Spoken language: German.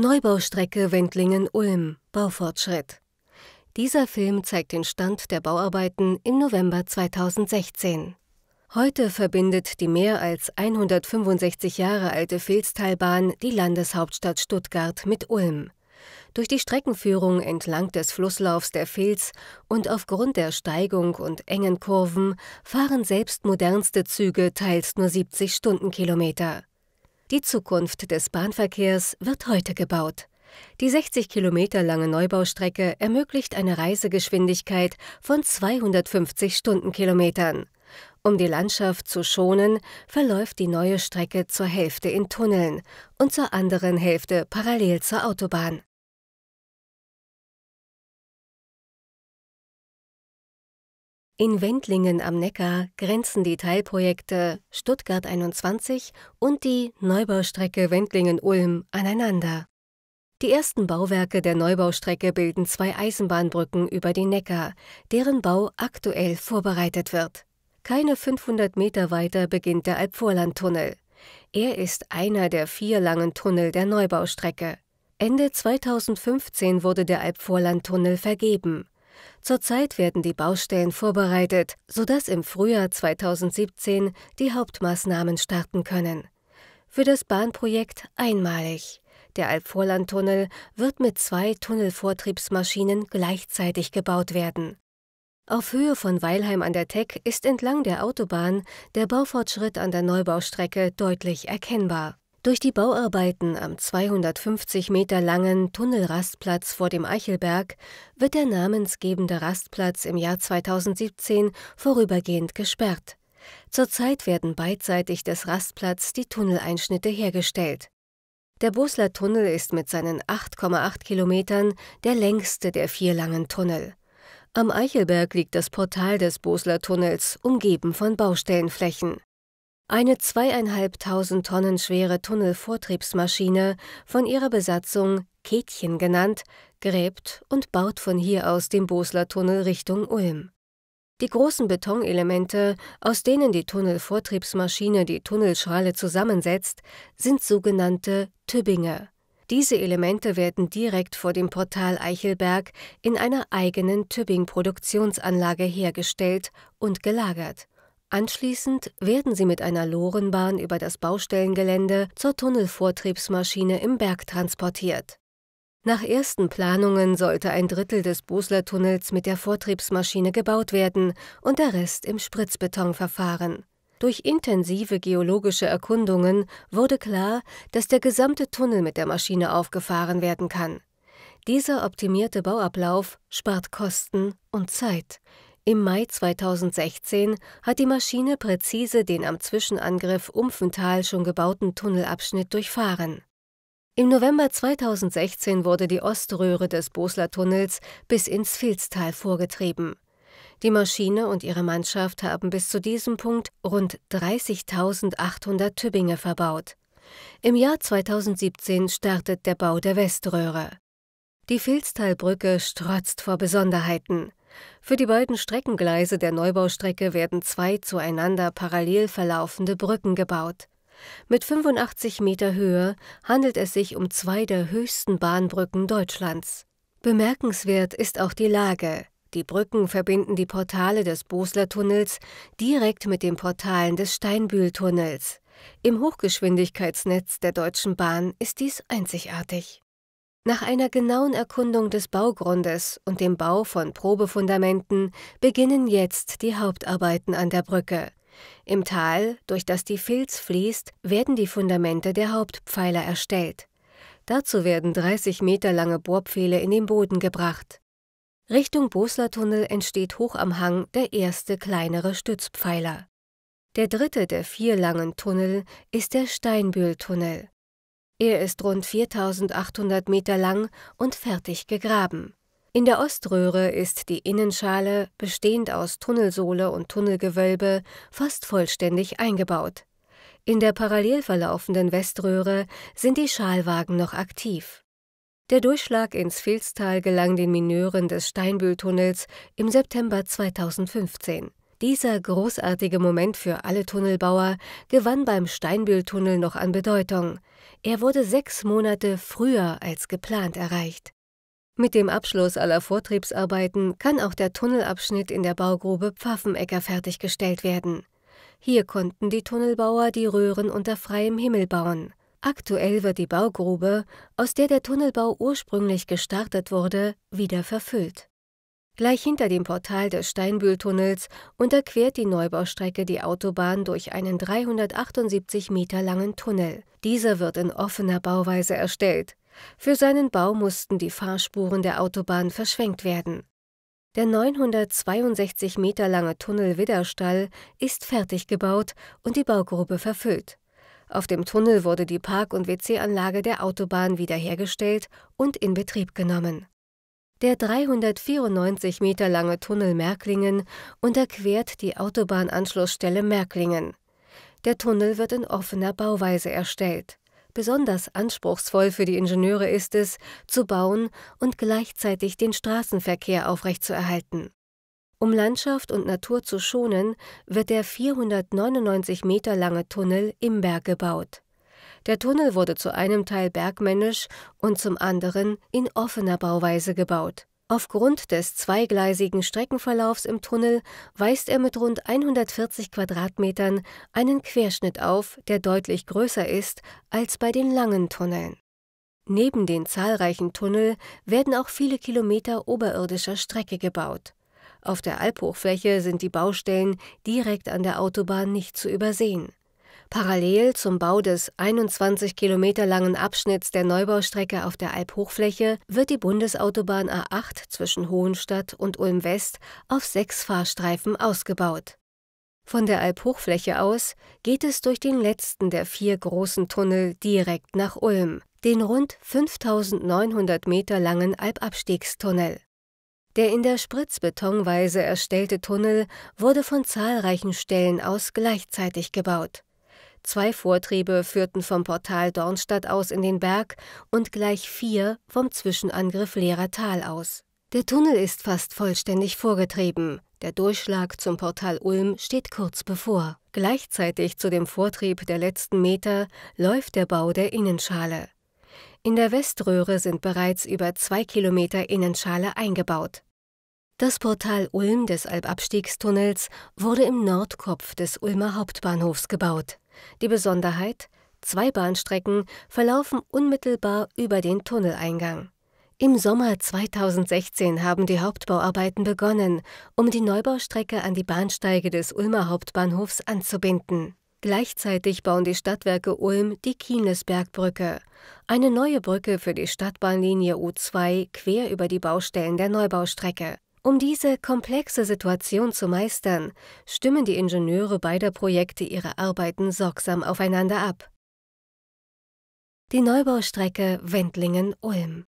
Neubaustrecke Wendlingen-Ulm, Baufortschritt. Dieser Film zeigt den Stand der Bauarbeiten im November 2016. Heute verbindet die mehr als 165 Jahre alte Vilstalbahn die Landeshauptstadt Stuttgart mit Ulm. Durch die Streckenführung entlang des Flusslaufs der Filz und aufgrund der Steigung und engen Kurven fahren selbst modernste Züge teils nur 70 Stundenkilometer. Die Zukunft des Bahnverkehrs wird heute gebaut. Die 60 Kilometer lange Neubaustrecke ermöglicht eine Reisegeschwindigkeit von 250 Stundenkilometern. Um die Landschaft zu schonen, verläuft die neue Strecke zur Hälfte in Tunneln und zur anderen Hälfte parallel zur Autobahn. In Wendlingen am Neckar grenzen die Teilprojekte Stuttgart 21 und die Neubaustrecke Wendlingen-Ulm aneinander. Die ersten Bauwerke der Neubaustrecke bilden zwei Eisenbahnbrücken über den Neckar, deren Bau aktuell vorbereitet wird. Keine 500 Meter weiter beginnt der Alpvorlandtunnel. Er ist einer der vier langen Tunnel der Neubaustrecke. Ende 2015 wurde der Alpvorlandtunnel vergeben. Zurzeit werden die Baustellen vorbereitet, sodass im Frühjahr 2017 die Hauptmaßnahmen starten können. Für das Bahnprojekt einmalig. Der Alpvorlandtunnel wird mit zwei Tunnelvortriebsmaschinen gleichzeitig gebaut werden. Auf Höhe von Weilheim an der Teck ist entlang der Autobahn der Baufortschritt an der Neubaustrecke deutlich erkennbar. Durch die Bauarbeiten am 250 Meter langen Tunnelrastplatz vor dem Eichelberg wird der namensgebende Rastplatz im Jahr 2017 vorübergehend gesperrt. Zurzeit werden beidseitig des Rastplatzes die Tunneleinschnitte hergestellt. Der Bosler Tunnel ist mit seinen 8,8 Kilometern der längste der vier langen Tunnel. Am Eichelberg liegt das Portal des Bosler Tunnels, umgeben von Baustellenflächen. Eine zweieinhalbtausend Tonnen schwere Tunnelvortriebsmaschine, von ihrer Besatzung Kätchen genannt, gräbt und baut von hier aus den Bosler Tunnel Richtung Ulm. Die großen Betonelemente, aus denen die Tunnelvortriebsmaschine die Tunnelschale zusammensetzt, sind sogenannte Tübbinger. Diese Elemente werden direkt vor dem Portal Eichelberg in einer eigenen Tübing-Produktionsanlage hergestellt und gelagert. Anschließend werden sie mit einer Lorenbahn über das Baustellengelände zur Tunnelvortriebsmaschine im Berg transportiert. Nach ersten Planungen sollte ein Drittel des Bosler Tunnels mit der Vortriebsmaschine gebaut werden und der Rest im Spritzbetonverfahren. Durch intensive geologische Erkundungen wurde klar, dass der gesamte Tunnel mit der Maschine aufgefahren werden kann. Dieser optimierte Bauablauf spart Kosten und Zeit. Im Mai 2016 hat die Maschine präzise den am Zwischenangriff Umfental schon gebauten Tunnelabschnitt durchfahren. Im November 2016 wurde die Oströhre des Bosler Tunnels bis ins Filztal vorgetrieben. Die Maschine und ihre Mannschaft haben bis zu diesem Punkt rund 30.800 Tübinge verbaut. Im Jahr 2017 startet der Bau der Weströhre. Die Filztalbrücke strotzt vor Besonderheiten. Für die beiden Streckengleise der Neubaustrecke werden zwei zueinander parallel verlaufende Brücken gebaut. Mit 85 Meter Höhe handelt es sich um zwei der höchsten Bahnbrücken Deutschlands. Bemerkenswert ist auch die Lage. Die Brücken verbinden die Portale des Bosler Tunnels direkt mit den Portalen des Steinbühl-Tunnels. Im Hochgeschwindigkeitsnetz der Deutschen Bahn ist dies einzigartig. Nach einer genauen Erkundung des Baugrundes und dem Bau von Probefundamenten beginnen jetzt die Hauptarbeiten an der Brücke. Im Tal, durch das die Filz fließt, werden die Fundamente der Hauptpfeiler erstellt. Dazu werden 30 Meter lange Bohrpfähle in den Boden gebracht. Richtung Bosler-Tunnel entsteht hoch am Hang der erste kleinere Stützpfeiler. Der dritte der vier langen Tunnel ist der Steinbühltunnel. Er ist rund 4800 Meter lang und fertig gegraben. In der Oströhre ist die Innenschale, bestehend aus Tunnelsohle und Tunnelgewölbe, fast vollständig eingebaut. In der parallel verlaufenden Weströhre sind die Schalwagen noch aktiv. Der Durchschlag ins Filztal gelang den Mineuren des Steinbühltunnels im September 2015. Dieser großartige Moment für alle Tunnelbauer gewann beim Steinbühltunnel noch an Bedeutung. Er wurde sechs Monate früher als geplant erreicht. Mit dem Abschluss aller Vortriebsarbeiten kann auch der Tunnelabschnitt in der Baugrube Pfaffenecker fertiggestellt werden. Hier konnten die Tunnelbauer die Röhren unter freiem Himmel bauen. Aktuell wird die Baugrube, aus der der Tunnelbau ursprünglich gestartet wurde, wieder verfüllt. Gleich hinter dem Portal des Steinbühltunnels unterquert die Neubaustrecke die Autobahn durch einen 378 Meter langen Tunnel. Dieser wird in offener Bauweise erstellt. Für seinen Bau mussten die Fahrspuren der Autobahn verschwenkt werden. Der 962 Meter lange Tunnel Widerstall ist fertig gebaut und die Baugrube verfüllt. Auf dem Tunnel wurde die Park- und WC-Anlage der Autobahn wiederhergestellt und in Betrieb genommen. Der 394 Meter lange Tunnel Merklingen unterquert die Autobahnanschlussstelle Merklingen. Der Tunnel wird in offener Bauweise erstellt. Besonders anspruchsvoll für die Ingenieure ist es, zu bauen und gleichzeitig den Straßenverkehr aufrechtzuerhalten. Um Landschaft und Natur zu schonen, wird der 499 Meter lange Tunnel im Berg gebaut. Der Tunnel wurde zu einem Teil bergmännisch und zum anderen in offener Bauweise gebaut. Aufgrund des zweigleisigen Streckenverlaufs im Tunnel weist er mit rund 140 Quadratmetern einen Querschnitt auf, der deutlich größer ist als bei den langen Tunneln. Neben den zahlreichen Tunnel werden auch viele Kilometer oberirdischer Strecke gebaut. Auf der Alphochfläche sind die Baustellen direkt an der Autobahn nicht zu übersehen. Parallel zum Bau des 21 Kilometer langen Abschnitts der Neubaustrecke auf der Albhochfläche wird die Bundesautobahn A8 zwischen Hohenstadt und Ulm-West auf sechs Fahrstreifen ausgebaut. Von der Albhochfläche aus geht es durch den letzten der vier großen Tunnel direkt nach Ulm, den rund 5900 Meter langen Albabstiegstunnel. Der in der Spritzbetonweise erstellte Tunnel wurde von zahlreichen Stellen aus gleichzeitig gebaut. Zwei Vortriebe führten vom Portal Dornstadt aus in den Berg und gleich vier vom Zwischenangriff Leerer Tal aus. Der Tunnel ist fast vollständig vorgetrieben. Der Durchschlag zum Portal Ulm steht kurz bevor. Gleichzeitig zu dem Vortrieb der letzten Meter läuft der Bau der Innenschale. In der Weströhre sind bereits über zwei Kilometer Innenschale eingebaut. Das Portal Ulm des Albabstiegstunnels wurde im Nordkopf des Ulmer Hauptbahnhofs gebaut. Die Besonderheit, zwei Bahnstrecken verlaufen unmittelbar über den Tunneleingang. Im Sommer 2016 haben die Hauptbauarbeiten begonnen, um die Neubaustrecke an die Bahnsteige des Ulmer Hauptbahnhofs anzubinden. Gleichzeitig bauen die Stadtwerke Ulm die Kienesbergbrücke, eine neue Brücke für die Stadtbahnlinie U2 quer über die Baustellen der Neubaustrecke. Um diese komplexe Situation zu meistern, stimmen die Ingenieure beider Projekte ihre Arbeiten sorgsam aufeinander ab. Die Neubaustrecke Wendlingen-Ulm.